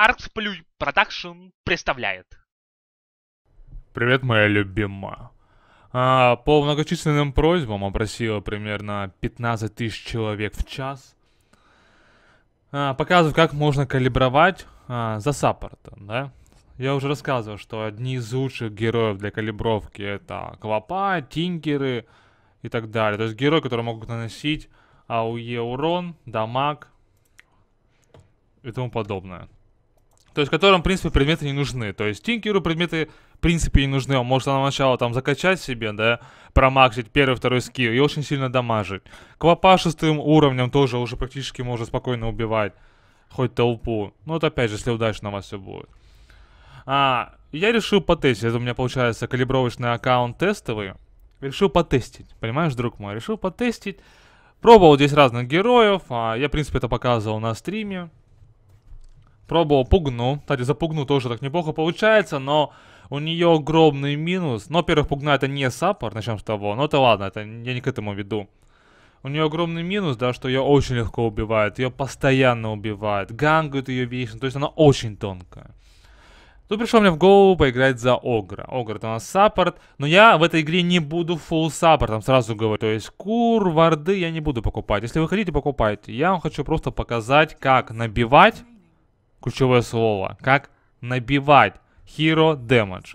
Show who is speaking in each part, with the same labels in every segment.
Speaker 1: Артсплюй Продакшн представляет. Привет, моя любимая. А, по многочисленным просьбам опросила примерно 15 тысяч человек в час. А, показываю, как можно калибровать а, за саппортом, да? Я уже рассказывал, что одни из лучших героев для калибровки это клопа, тинкеры и так далее. То есть герои, которые могут наносить АУЕ урон, дамаг и тому подобное то есть которым, в принципе, предметы не нужны. То есть Тинкеру предметы, в принципе, не нужны. Он может на начало там закачать себе, да, промаксить первый, второй скилл и очень сильно дамажить. Квапа шестым уровнем тоже уже практически может спокойно убивать хоть толпу. Ну, это опять же, если удачно у вас все будет. А, я решил потестить. Это у меня получается калибровочный аккаунт тестовый. Решил потестить, понимаешь, друг мой? Решил потестить. Пробовал здесь разных героев. А, я, в принципе, это показывал на стриме. Пробовал пугну. Кстати, за пугну тоже так неплохо получается, но у нее огромный минус. Но, во-первых, пугна это не саппорт, начнем с того. Но это ладно, это я не к этому веду. У нее огромный минус, да, что ее очень легко убивают. Ее постоянно убивают. Гангают ее вечно. То есть она очень тонкая. Тут пришло мне в голову поиграть за Огра. Огр это у нас саппорт, но я в этой игре не буду фул саппортом, сразу говорю. То есть кур, варды я не буду покупать. Если вы хотите, покупайте. Я вам хочу просто показать, как набивать ключевое слово, как набивать hero damage.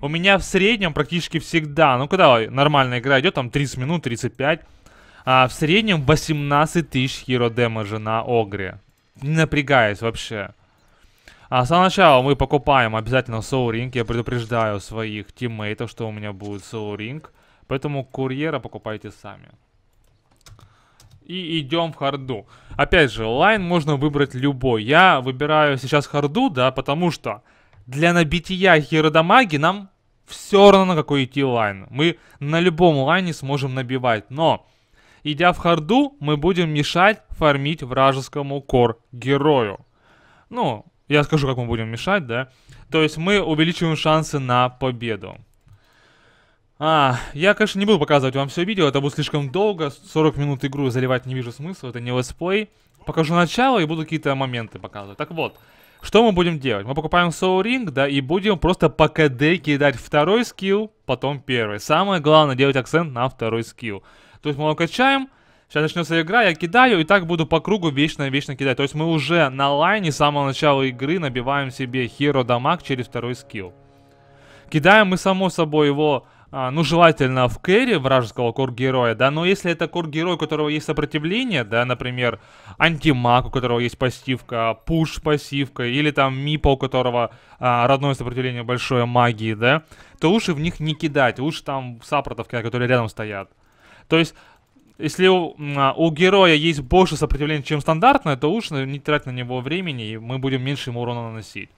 Speaker 1: У меня в среднем практически всегда, ну когда нормальная игра идет, там 30 минут, 35, а в среднем 18 тысяч hero damage на огре. Не напрягаясь вообще. А с самого начала мы покупаем обязательно Soul Ring. Я предупреждаю своих тиммейтов, что у меня будет Soul Ring. Поэтому курьера покупайте сами и идем в харду. Опять же, лайн можно выбрать любой. Я выбираю сейчас харду, да, потому что для набития хиродамаги нам все равно на какой идти лайн. Мы на любом лайне сможем набивать, но идя в харду, мы будем мешать фармить вражескому кор-герою. Ну, я скажу, как мы будем мешать, да. То есть мы увеличиваем шансы на победу. А, я, конечно, не буду показывать вам все видео, это будет слишком долго, 40 минут игру заливать не вижу смысла, это не летсплей. Покажу начало и буду какие-то моменты показывать. Так вот, что мы будем делать? Мы покупаем Soul Ring, да, и будем просто по КД кидать второй скилл, потом первый. Самое главное, делать акцент на второй скилл. То есть мы его качаем, сейчас начнется игра, я кидаю, и так буду по кругу вечно-вечно кидать. То есть мы уже на лайне с самого начала игры набиваем себе хиро дамаг через второй скилл. Кидаем мы, само собой, его а, ну, желательно в кэре вражеского кор-героя, да, но если это кор-герой, у которого есть сопротивление, да, например, антимаг, у которого есть пассивка, пуш-пассивка, или там мипа, у которого а, родное сопротивление большое магии, да, то лучше в них не кидать, лучше там саппортов которые рядом стоят. То есть, если у, а, у героя есть больше сопротивления, чем стандартное, то лучше не тратить на него времени, и мы будем меньше ему урона наносить.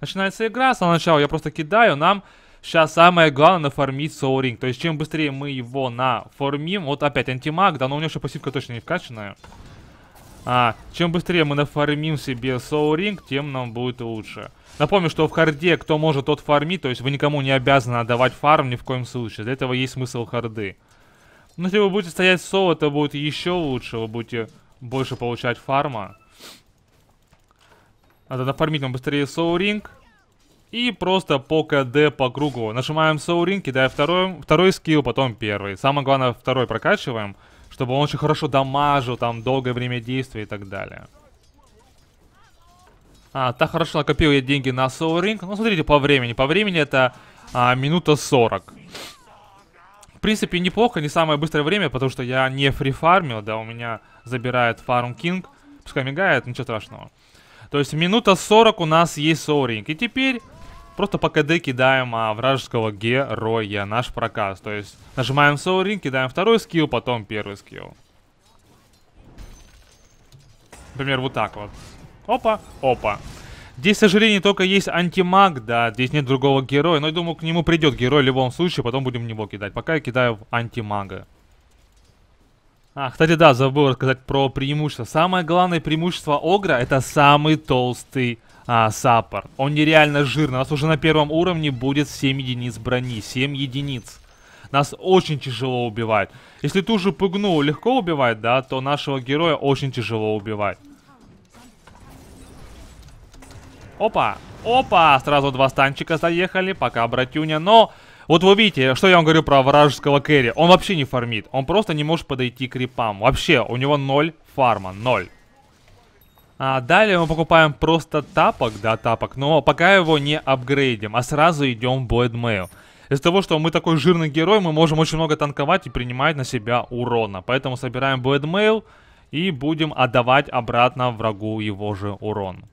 Speaker 1: Начинается игра, с самого начала я просто кидаю, нам Сейчас самое главное нафармить соуринг. То есть, чем быстрее мы его нафармим... Вот опять антимаг, да, но у него еще пассивка точно не вкачанная. А, чем быстрее мы нафармим себе соуринг, тем нам будет лучше. Напомню, что в харде кто может, тот фармит. То есть, вы никому не обязаны отдавать фарм ни в коем случае. Для этого есть смысл харды. Но ну, если вы будете стоять соло, то будет еще лучше. Вы будете больше получать фарма. Надо нафармить нам быстрее соуринг. И просто по КД по кругу. Нажимаем Саурин, кидаем второй, второй скилл, потом первый. Самое главное, второй прокачиваем, чтобы он очень хорошо дамажил, там, долгое время действия и так далее. А, так хорошо накопил я деньги на Сауринг. Ну, смотрите, по времени. По времени это а, минута 40. В принципе, неплохо, не самое быстрое время, потому что я не фрифармил, да, у меня забирает Фарм Кинг. Пускай мигает, ничего страшного. То есть минута 40 у нас есть Сауринг. И теперь Просто по КД кидаем а, вражеского героя, наш проказ. То есть нажимаем Соурин, кидаем второй скилл, потом первый скилл. Например, вот так вот. Опа, опа. Здесь, к сожалению, только есть антимаг, да, здесь нет другого героя, но я думаю, к нему придет герой в любом случае, потом будем в него кидать. Пока я кидаю антимага. А, кстати, да, забыл рассказать про преимущество. Самое главное преимущество Огра это самый толстый а, саппорт. Он нереально жирный. У нас уже на первом уровне будет 7 единиц брони. 7 единиц. Нас очень тяжело убивает. Если ту же пыгну легко убивает, да, то нашего героя очень тяжело убивать. Опа! Опа! Сразу два станчика заехали, пока братюня, но... Вот вы видите, что я вам говорю про вражеского керри. Он вообще не фармит. Он просто не может подойти к репам. Вообще, у него ноль фарма. Ноль. А далее мы покупаем просто тапок, да, тапок, но пока его не апгрейдим, а сразу идем в Блэдмейл. Из-за того, что мы такой жирный герой, мы можем очень много танковать и принимать на себя урона. Поэтому собираем Блэдмейл и будем отдавать обратно врагу его же урон.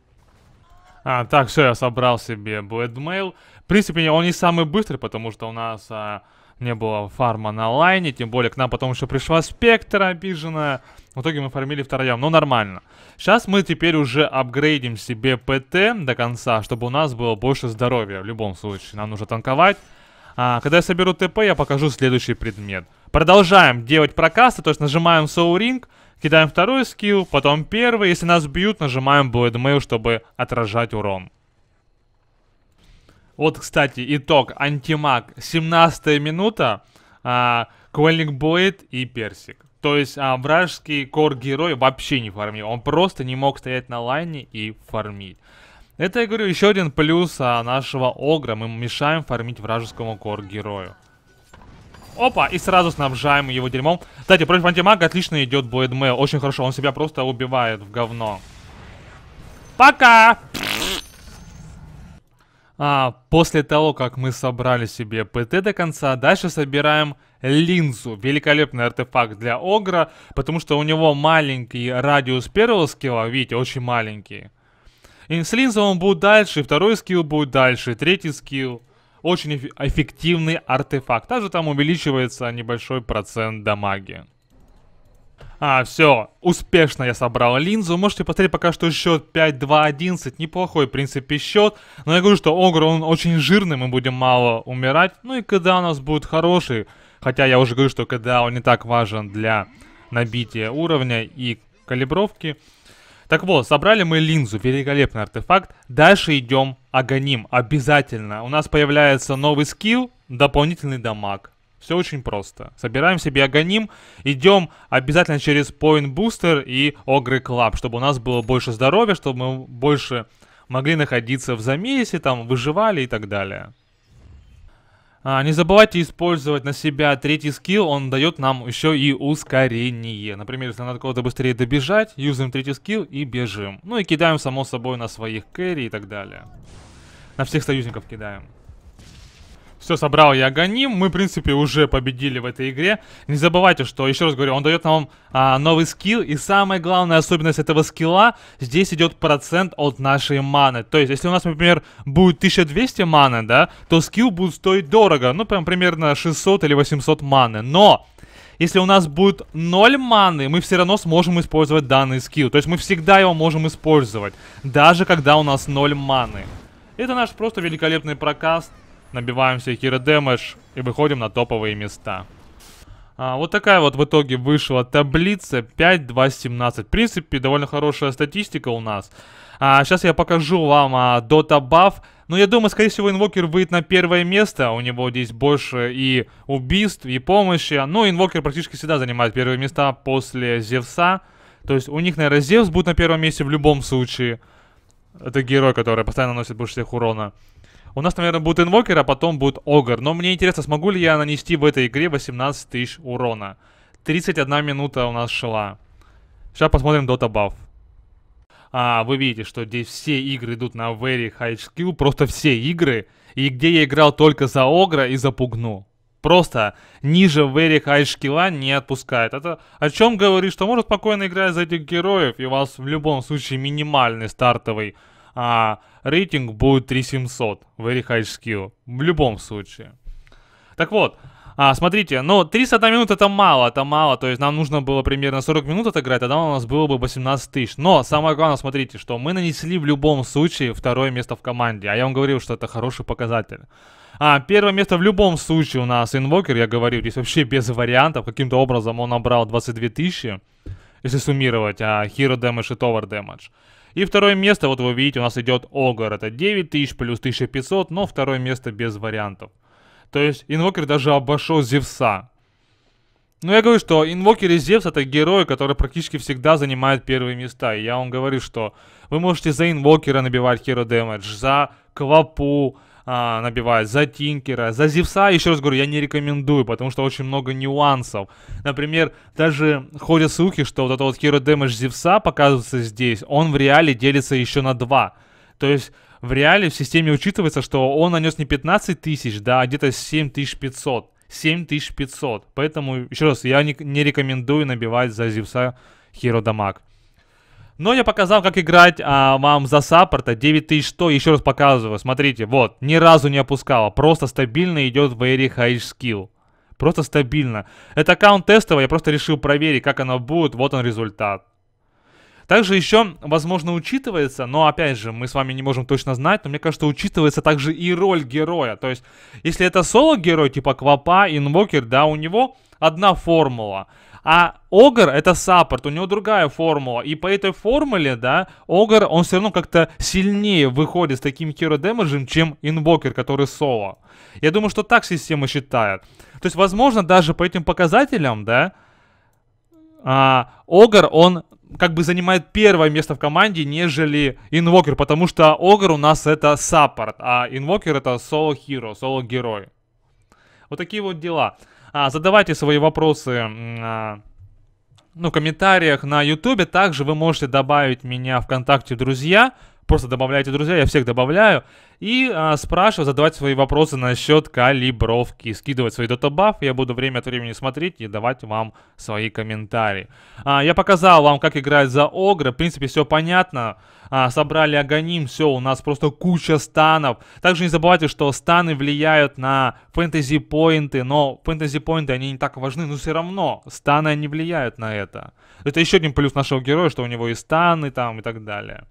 Speaker 1: А, так, все, я собрал себе Блэдмейл. В принципе, он не самый быстрый, потому что у нас... А не было фарма на лайне, тем более к нам потом еще пришла Спектра обиженная. В итоге мы фармили втроем, но нормально. Сейчас мы теперь уже апгрейдим себе ПТ до конца, чтобы у нас было больше здоровья в любом случае. Нам нужно танковать. А, когда я соберу ТП, я покажу следующий предмет. Продолжаем делать прокасты, то есть нажимаем Soul Ring, кидаем второй скилл, потом первый. Если нас бьют, нажимаем Blood Mail, чтобы отражать урон. Вот, кстати, итог. Антимаг. 17 минута. А, Квельник Блейд и Персик. То есть а, вражеский кор-герой вообще не фармил. Он просто не мог стоять на лайне и фармить. Это, я говорю, еще один плюс а, нашего Огра. Мы мешаем фармить вражескому кор-герою. Опа, и сразу снабжаем его дерьмом. Кстати, против антимага отлично идет Блэдмейл. Очень хорошо, он себя просто убивает в говно. Пока! А, после того, как мы собрали себе ПТ до конца, дальше собираем линзу. Великолепный артефакт для Огра, потому что у него маленький радиус первого скилла, видите, очень маленький. И с линзой он будет дальше, второй скилл будет дальше, третий скилл. Очень эффективный артефакт. Также там увеличивается небольшой процент дамаги. А, все, успешно я собрал линзу. Можете посмотреть пока что счет 5-2-11. Неплохой, в принципе, счет. Но я говорю, что Огр, он очень жирный, мы будем мало умирать. Ну и когда у нас будет хороший. Хотя я уже говорю, что когда он не так важен для набития уровня и калибровки. Так вот, собрали мы линзу, великолепный артефакт. Дальше идем Агоним, обязательно. У нас появляется новый скилл, дополнительный дамаг. Все очень просто. Собираем себе агоним, идем обязательно через Point Booster и Ogre Club, чтобы у нас было больше здоровья, чтобы мы больше могли находиться в замесе, там, выживали и так далее. А, не забывайте использовать на себя третий скилл, он дает нам еще и ускорение. Например, если надо кого-то быстрее добежать, юзаем третий скилл и бежим. Ну и кидаем, само собой, на своих кэри и так далее. На всех союзников кидаем. Все, собрал я Аганим. Мы, в принципе, уже победили в этой игре. Не забывайте, что, еще раз говорю, он дает нам а, новый скилл. И самая главная особенность этого скилла, здесь идет процент от нашей маны. То есть, если у нас, например, будет 1200 маны, да, то скилл будет стоить дорого. Ну, прям примерно 600 или 800 маны. Но... Если у нас будет 0 маны, мы все равно сможем использовать данный скилл. То есть мы всегда его можем использовать, даже когда у нас 0 маны. Это наш просто великолепный прокаст набиваем всякий редемэдж и выходим на топовые места. А, вот такая вот в итоге вышла таблица 5-2-17. В принципе, довольно хорошая статистика у нас. А, сейчас я покажу вам а, Dota Buff. Но ну, я думаю, скорее всего, инвокер выйдет на первое место. У него здесь больше и убийств, и помощи. Но ну, инвокер практически всегда занимает первые места после Зевса. То есть у них, наверное, Зевс будет на первом месте в любом случае. Это герой, который постоянно наносит больше всех урона. У нас, наверное, будет инвокер, а потом будет огр. Но мне интересно, смогу ли я нанести в этой игре 18 тысяч урона. 31 минута у нас шла. Сейчас посмотрим Dota Buff. А, вы видите, что здесь все игры идут на very high skill, просто все игры. И где я играл только за Огра и за Пугну. Просто ниже very high скилла не отпускает. Это о чем говорит, что может спокойно играть за этих героев, и у вас в любом случае минимальный стартовый а рейтинг будет 3700 Very High Skill. В любом случае. Так вот, а, смотрите, но ну, 301 минут это мало, это мало, то есть нам нужно было примерно 40 минут отыграть, тогда у нас было бы 18 тысяч. Но самое главное, смотрите, что мы нанесли в любом случае второе место в команде, а я вам говорил, что это хороший показатель. А, первое место в любом случае у нас инвокер, я говорю, здесь вообще без вариантов, каким-то образом он набрал 22 тысячи, если суммировать, а, Hero Damage и Tower Damage. И второе место, вот вы видите, у нас идет Огар. Это 9000 плюс 1500, но второе место без вариантов. То есть Инвокер даже обошел Зевса. Но ну, я говорю, что Инвокер и Зевс это герои, которые практически всегда занимают первые места. И я вам говорю, что вы можете за Инвокера набивать Hero Damage, за Квапу, а, набивает, за Тинкера, за Зевса, еще раз говорю, я не рекомендую, потому что очень много нюансов. Например, даже ходят слухи, что вот этот вот Hero Damage Зевса показывается здесь, он в реале делится еще на 2. То есть в реале в системе учитывается, что он нанес не 15 тысяч, да, а где-то 7500. 7500. Поэтому, еще раз, я не, не рекомендую набивать за Зевса Hero Дамаг. Но я показал, как играть а, вам за саппорта 9100, еще раз показываю, смотрите, вот, ни разу не опускала, просто стабильно идет very high skill. Просто стабильно. Это аккаунт тестовый, я просто решил проверить, как оно будет, вот он результат. Также еще, возможно, учитывается, но опять же, мы с вами не можем точно знать, но мне кажется, учитывается также и роль героя. То есть, если это соло-герой, типа Квапа, Инвокер, да, у него одна формула. А Огр это саппорт, у него другая формула. И по этой формуле, да, Огр, он все равно как-то сильнее выходит с таким хиро чем инвокер, который соло. Я думаю, что так система считает. То есть, возможно, даже по этим показателям, да, а, Огар, он как бы занимает первое место в команде, нежели Инвокер, потому что Огар у нас это саппорт, а Инвокер это соло-хиро, соло-герой. Вот такие вот дела. А, задавайте свои вопросы а, ну, в комментариях на ютубе. Также вы можете добавить меня ВКонтакте в друзья просто добавляйте друзья, я всех добавляю, и а, спрашиваю, задавать свои вопросы насчет калибровки, скидывать свои дотобафы, я буду время от времени смотреть и давать вам свои комментарии. А, я показал вам, как играть за Огры, в принципе, все понятно, а, собрали Аганим, все, у нас просто куча станов. Также не забывайте, что станы влияют на фэнтези-поинты, но фэнтези-поинты, они не так важны, но все равно станы не влияют на это. Это еще один плюс нашего героя, что у него и станы там и так далее.